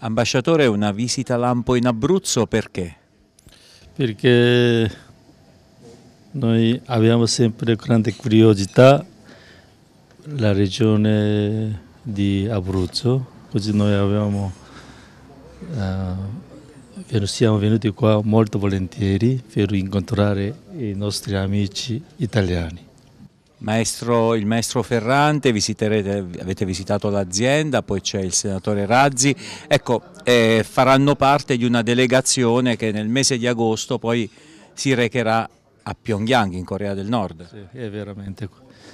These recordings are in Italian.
Ambasciatore, una visita lampo in Abruzzo perché? Perché noi abbiamo sempre grande curiosità la regione di Abruzzo, così noi abbiamo, eh, siamo venuti qua molto volentieri per incontrare i nostri amici italiani. Maestro, il maestro Ferrante, avete visitato l'azienda, poi c'è il senatore Razzi, ecco, eh, faranno parte di una delegazione che nel mese di agosto poi si recherà a Pyongyang in Corea del Nord. Sì, è veramente,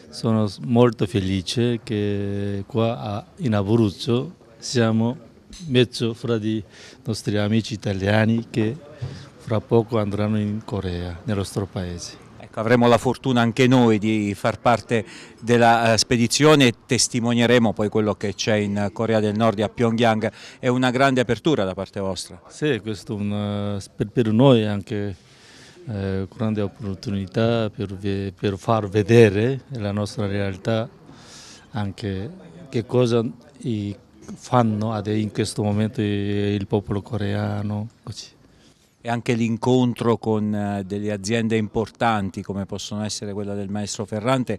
sono molto felice che qua in Abruzzo siamo mezzo fra i nostri amici italiani che fra poco andranno in Corea, nel nostro paese. Ecco, avremo la fortuna anche noi di far parte della eh, spedizione e testimonieremo poi quello che c'è in Corea del Nord a Pyongyang. È una grande apertura da parte vostra. Sì, questo una, eh, per noi è anche eh, grande opportunità per, per far vedere la nostra realtà anche che cosa fanno in questo momento il popolo coreano. Così e anche l'incontro con eh, delle aziende importanti come possono essere quella del maestro Ferrante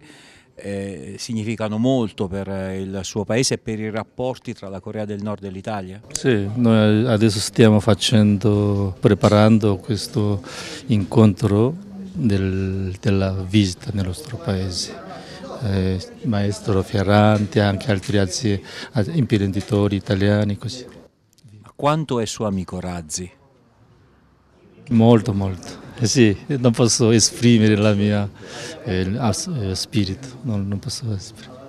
eh, significano molto per eh, il suo paese e per i rapporti tra la Corea del Nord e l'Italia? Sì, noi adesso stiamo facendo, preparando questo incontro del, della visita nel nostro paese. Eh, maestro Ferrante, anche altri aziende, imprenditori italiani. Così. Ma quanto è suo amico Razzi? Molto, molto. Eh sì, non posso esprimere eh, il mio eh, spirito, non, non posso esprimere.